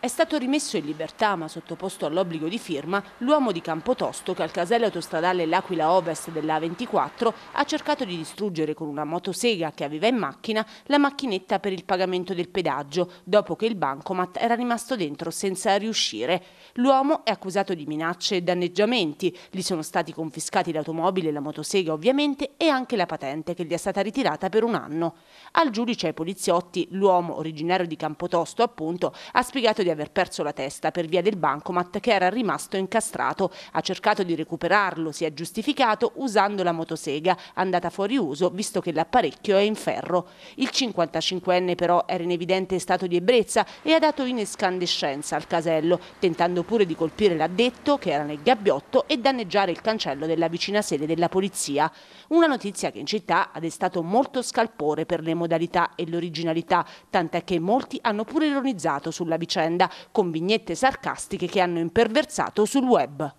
È stato rimesso in libertà, ma sottoposto all'obbligo di firma, l'uomo di Campotosto che al casello autostradale L'Aquila Ovest della A24 ha cercato di distruggere con una motosega che aveva in macchina la macchinetta per il pagamento del pedaggio, dopo che il bancomat era rimasto dentro senza riuscire. L'uomo è accusato di minacce e danneggiamenti. Gli sono stati confiscati l'automobile, la motosega ovviamente e anche la patente che gli è stata ritirata per un anno. Al giudice e ai poliziotti, l'uomo originario di Campotosto appunto, ha spiegato di di aver perso la testa per via del bancomat che era rimasto incastrato. Ha cercato di recuperarlo, si è giustificato, usando la motosega, andata fuori uso visto che l'apparecchio è in ferro. Il 55enne però era in evidente stato di ebbrezza e ha dato in escandescenza al casello, tentando pure di colpire l'addetto che era nel gabbiotto e danneggiare il cancello della vicina sede della polizia. Una notizia che in città ha destato molto scalpore per le modalità e l'originalità, tant'è che molti hanno pure ironizzato sulla vicenda vicenda con vignette sarcastiche che hanno imperversato sul web.